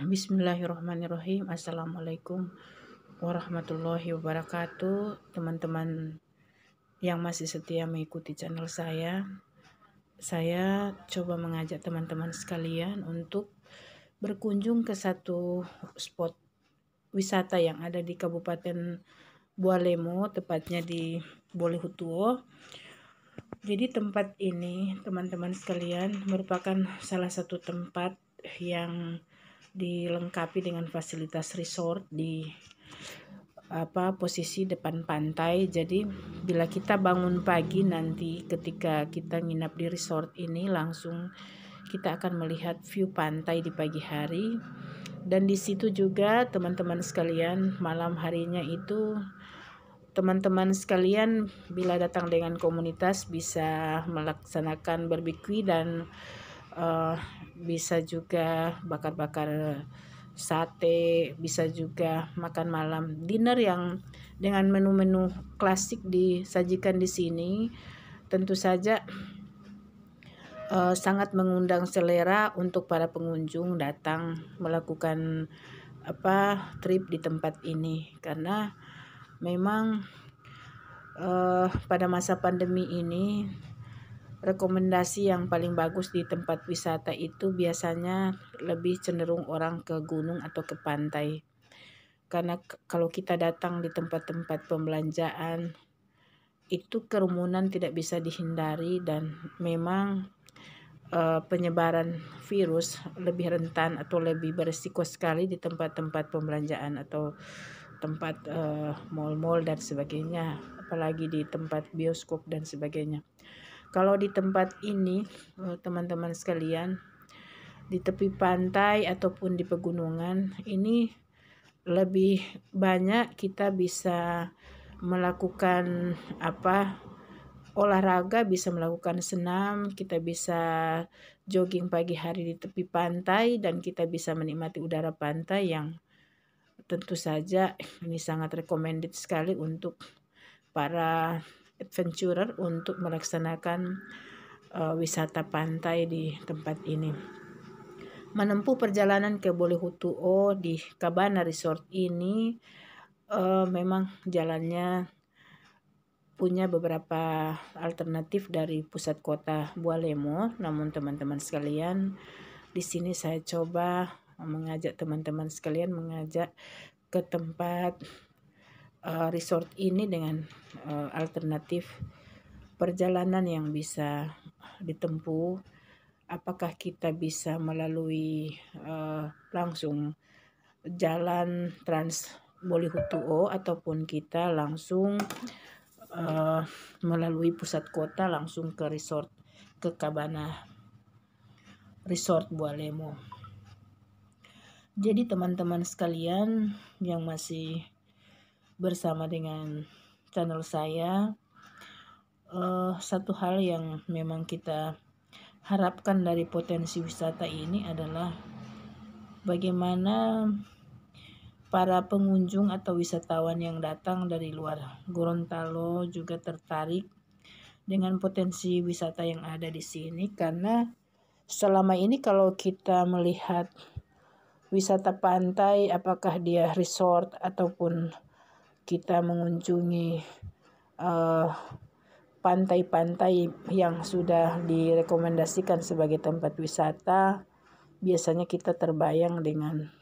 Bismillahirrahmanirrahim. Assalamualaikum warahmatullahi wabarakatuh. Teman-teman yang masih setia mengikuti channel saya, saya coba mengajak teman-teman sekalian untuk berkunjung ke satu spot wisata yang ada di Kabupaten Bualemo, tepatnya di Bolehutuo. Jadi tempat ini, teman-teman sekalian, merupakan salah satu tempat yang dilengkapi dengan fasilitas resort di apa posisi depan pantai. Jadi bila kita bangun pagi nanti ketika kita nginap di resort ini langsung kita akan melihat view pantai di pagi hari dan di situ juga teman-teman sekalian malam harinya itu teman-teman sekalian bila datang dengan komunitas bisa melaksanakan barbeque dan uh, bisa juga bakar-bakar sate, bisa juga makan malam dinner yang dengan menu-menu klasik disajikan di sini. Tentu saja uh, sangat mengundang selera untuk para pengunjung datang melakukan apa trip di tempat ini karena memang uh, pada masa pandemi ini rekomendasi yang paling bagus di tempat wisata itu biasanya lebih cenderung orang ke gunung atau ke pantai. Karena kalau kita datang di tempat-tempat pembelanjaan itu kerumunan tidak bisa dihindari dan memang uh, penyebaran virus lebih rentan atau lebih berisiko sekali di tempat-tempat pembelanjaan atau tempat uh, eh, mal-mal dan sebagainya, apalagi di tempat bioskop dan sebagainya kalau di tempat ini eh, teman-teman sekalian di tepi pantai ataupun di pegunungan ini lebih banyak kita bisa melakukan apa olahraga bisa melakukan senam, kita bisa jogging pagi hari di tepi pantai dan kita bisa menikmati udara pantai yang tentu saja ini sangat recommended sekali untuk para adventurer untuk melaksanakan uh, wisata pantai di tempat ini. Menempuh perjalanan ke Bolehutuo di Kabana Resort ini uh, memang jalannya punya beberapa alternatif dari pusat kota Bualemo. Namun teman-teman sekalian, di sini saya coba mengajak teman-teman sekalian mengajak ke tempat Eh, resort ini dengan uh, alternatif perjalanan yang bisa ditempuh apakah kita bisa melalui uh, langsung jalan Trans Bolihutuo ataupun kita langsung uh, melalui pusat kota langsung ke resort ke Kabana Resort Bualemo. Jadi teman-teman sekalian yang masih bersama dengan channel saya uh, satu hal yang memang kita harapkan dari potensi wisata ini adalah bagaimana para pengunjung atau wisatawan yang datang dari luar Gorontalo juga tertarik dengan potensi wisata yang ada di sini karena selama ini kalau kita melihat wisata pantai apakah dia resort ataupun kita mengunjungi eh, pantai-pantai uh, yang sudah direkomendasikan sebagai tempat wisata, biasanya kita terbayang dengan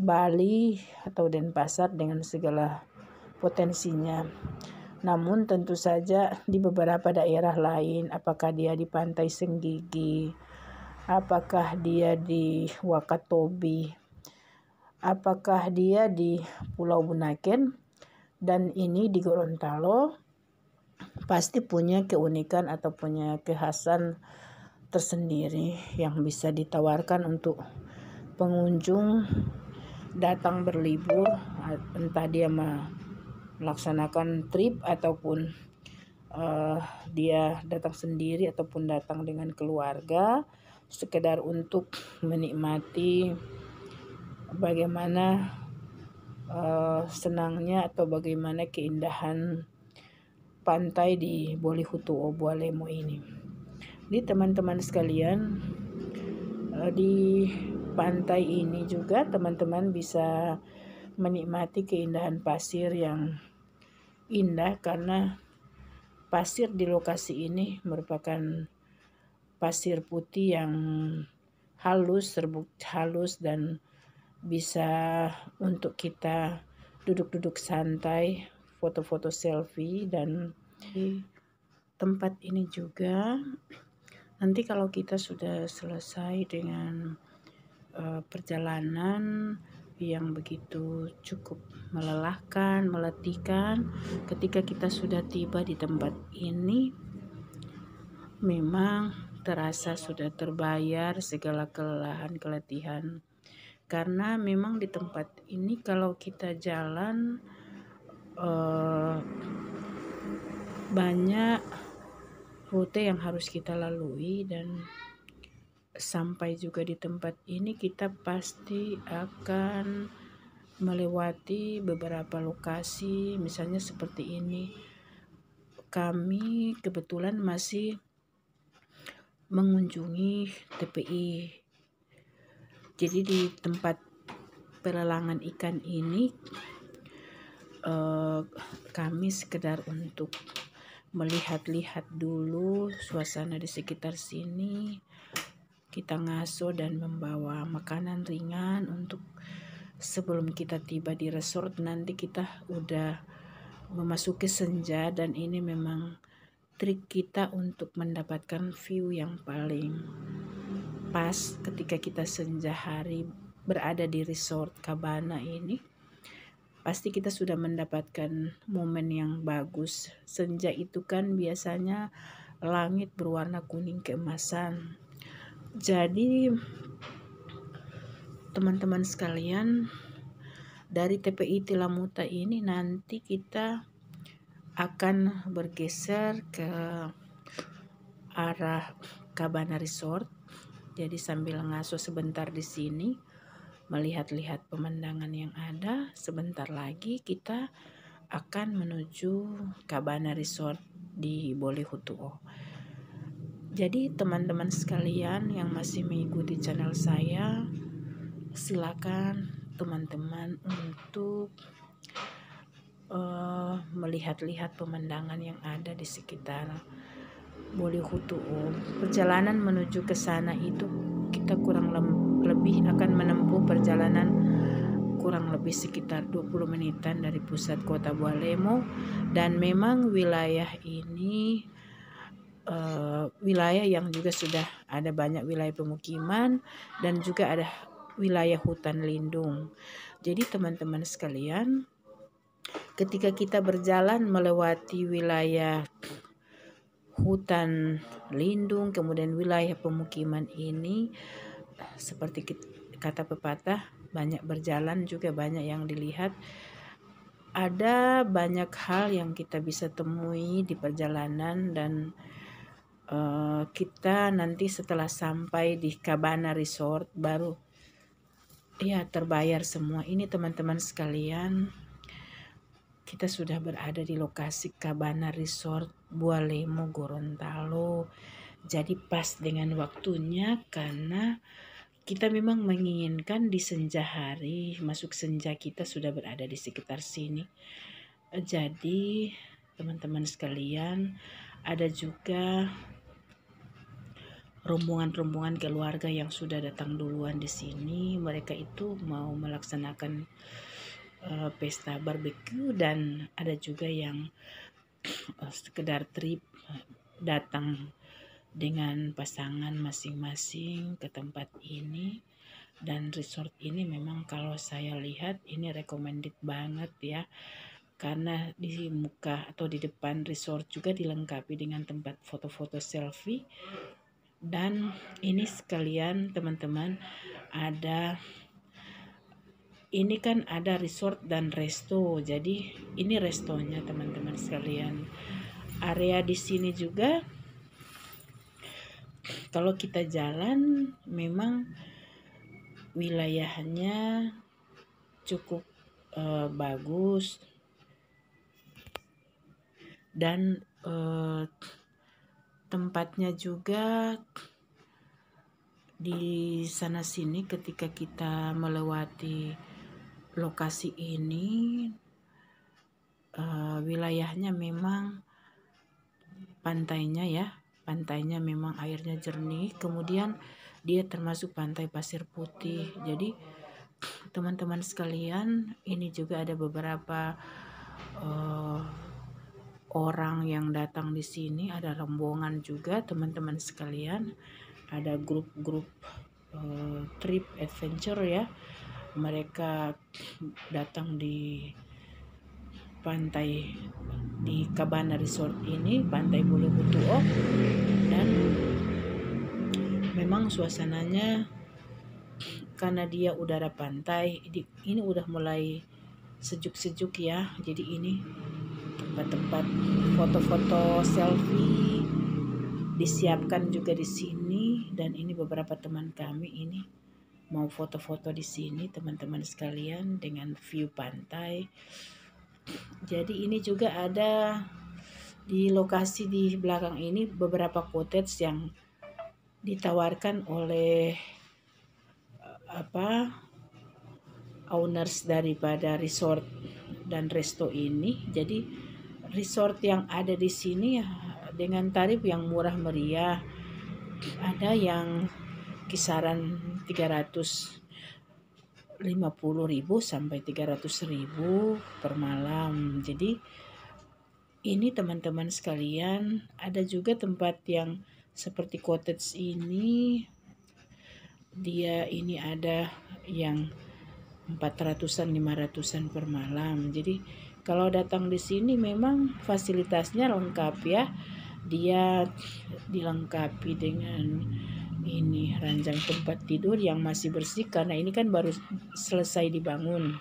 Bali atau Denpasar dengan segala potensinya. Namun tentu saja di beberapa daerah lain, apakah dia di Pantai Senggigi, apakah dia di Wakatobi, apakah dia di Pulau Bunaken, dan ini di Gorontalo pasti punya keunikan atau punya kekhasan tersendiri yang bisa ditawarkan untuk pengunjung datang berlibur entah dia melaksanakan trip ataupun uh, dia datang sendiri ataupun datang dengan keluarga sekedar untuk menikmati bagaimana uh, senangnya atau bagaimana keindahan pantai di Bolihutu Obualemo ini. Jadi teman-teman sekalian uh, di pantai ini juga teman-teman bisa menikmati keindahan pasir yang indah karena pasir di lokasi ini merupakan pasir putih yang halus, serbuk halus dan bisa untuk kita duduk-duduk santai, foto-foto selfie dan di tempat ini juga nanti kalau kita sudah selesai dengan uh, perjalanan yang begitu cukup melelahkan, meletihkan ketika kita sudah tiba di tempat ini memang terasa sudah terbayar segala kelelahan keletihan karena memang di tempat ini kalau kita jalan eh, banyak rute yang harus kita lalui dan sampai juga di tempat ini kita pasti akan melewati beberapa lokasi misalnya seperti ini kami kebetulan masih mengunjungi TPI jadi di tempat pelelangan ikan ini eh, kami sekedar untuk melihat-lihat dulu suasana di sekitar sini kita ngaso dan membawa makanan ringan untuk sebelum kita tiba di resort nanti kita udah memasuki senja dan ini memang trik kita untuk mendapatkan view yang paling pas ketika kita senja hari berada di resort kabana ini pasti kita sudah mendapatkan momen yang bagus. Senja itu kan biasanya langit berwarna kuning keemasan. Jadi teman-teman sekalian dari TPI Tilamuta ini nanti kita akan bergeser ke arah kabana Resort jadi sambil ngasuh sebentar di sini, melihat-lihat pemandangan yang ada, sebentar lagi kita akan menuju Cabana Resort di Bolihutuo. Jadi teman-teman sekalian yang masih mengikuti channel saya, silakan teman-teman untuk uh, melihat-lihat pemandangan yang ada di sekitar boleh khutu perjalanan menuju ke sana itu kita kurang lebih akan menempuh perjalanan kurang lebih sekitar 20 menitan dari pusat kota Bualemo dan memang wilayah ini uh, wilayah yang juga sudah ada banyak wilayah pemukiman dan juga ada wilayah hutan lindung. Jadi teman-teman sekalian, ketika kita berjalan melewati wilayah hutan lindung, kemudian wilayah pemukiman ini seperti kata pepatah banyak berjalan juga banyak yang dilihat. Ada banyak hal yang kita bisa temui di perjalanan dan uh, kita nanti setelah sampai di Kabana Resort baru ya terbayar semua ini teman-teman sekalian kita sudah berada di lokasi Cabana Resort Bualemo Gorontalo. Jadi pas dengan waktunya karena kita memang menginginkan di senja hari, masuk senja kita sudah berada di sekitar sini. Jadi teman-teman sekalian, ada juga rombongan-rombongan keluarga yang sudah datang duluan di sini. Mereka itu mau melaksanakan Eh, pesta barbeque dan ada juga yang eh, sekedar trip eh, datang dengan pasangan masing-masing ke tempat ini dan resort ini memang kalau saya lihat ini recommended banget ya karena di muka atau di depan resort juga dilengkapi dengan tempat foto-foto selfie dan ini sekalian teman-teman ada ini kan ada resort dan resto jadi ini restonya teman-teman sekalian area di sini juga kalau kita jalan memang wilayahnya cukup uh, bagus dan uh, tempatnya juga di sana sini ketika kita melewati lokasi ini uh, wilayahnya memang pantainya ya pantainya memang airnya jernih kemudian dia termasuk pantai pasir putih jadi teman-teman sekalian ini juga ada beberapa uh, orang yang datang di sini ada rombongan juga teman-teman sekalian ada grup-grup uh, trip adventure ya mereka datang di pantai di Kabana Resort ini, pantai Bulu Butuo dan memang suasananya karena dia udara pantai ini udah mulai sejuk-sejuk ya jadi ini tempat-tempat foto-foto selfie disiapkan juga di sini dan ini beberapa teman kami ini mau foto-foto di sini teman-teman sekalian dengan view pantai jadi ini juga ada di lokasi di belakang ini beberapa cottage yang ditawarkan oleh eh, apa owners daripada resort dan resto ini. Jadi resort yang ada di sini ya, dengan tarif yang murah meriah. Ada yang kisaran 350.000 sampai 300.000 per malam. Jadi ini teman-teman sekalian, ada juga tempat yang seperti cottage ini dia ini ada yang 400-an 500-an per malam. Jadi kalau datang di sini memang fasilitasnya lengkap ya. Dia dilengkapi dengan ini ranjang tempat tidur yang masih bersih karena ini kan baru selesai dibangun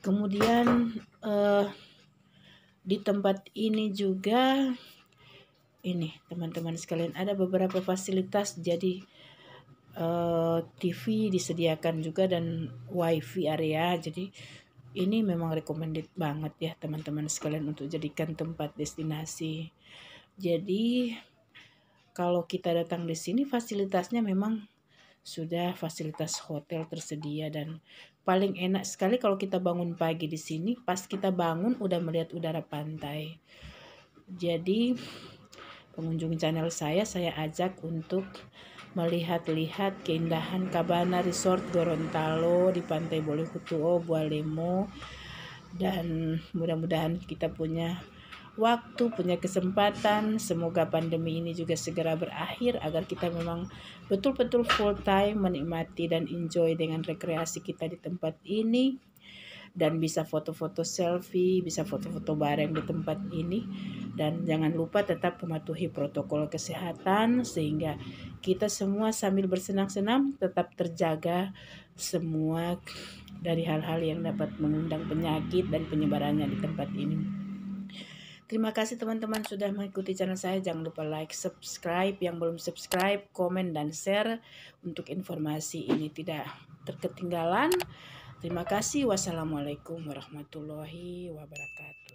kemudian eh, di tempat ini juga ini teman-teman sekalian ada beberapa fasilitas jadi eh, TV disediakan juga dan wifi area jadi ini memang recommended banget ya teman-teman sekalian untuk jadikan tempat destinasi jadi kalau kita datang di sini fasilitasnya memang sudah fasilitas hotel tersedia dan paling enak sekali kalau kita bangun pagi di sini pas kita bangun udah melihat udara pantai. Jadi pengunjung channel saya saya ajak untuk melihat-lihat keindahan Cabana Resort Gorontalo di Pantai Bolehutuo, Bualemo dan mudah-mudahan kita punya waktu, punya kesempatan. Semoga pandemi ini juga segera berakhir agar kita memang betul-betul full time menikmati dan enjoy dengan rekreasi kita di tempat ini dan bisa foto-foto selfie, bisa foto-foto bareng di tempat ini dan jangan lupa tetap mematuhi protokol kesehatan sehingga kita semua sambil bersenang-senang tetap terjaga semua dari hal-hal yang dapat mengundang penyakit dan penyebarannya di tempat ini. Terima kasih teman-teman sudah mengikuti channel saya. Jangan lupa like, subscribe. Yang belum subscribe, komen, dan share untuk informasi ini tidak terketinggalan. Terima kasih. Wassalamualaikum warahmatullahi wabarakatuh.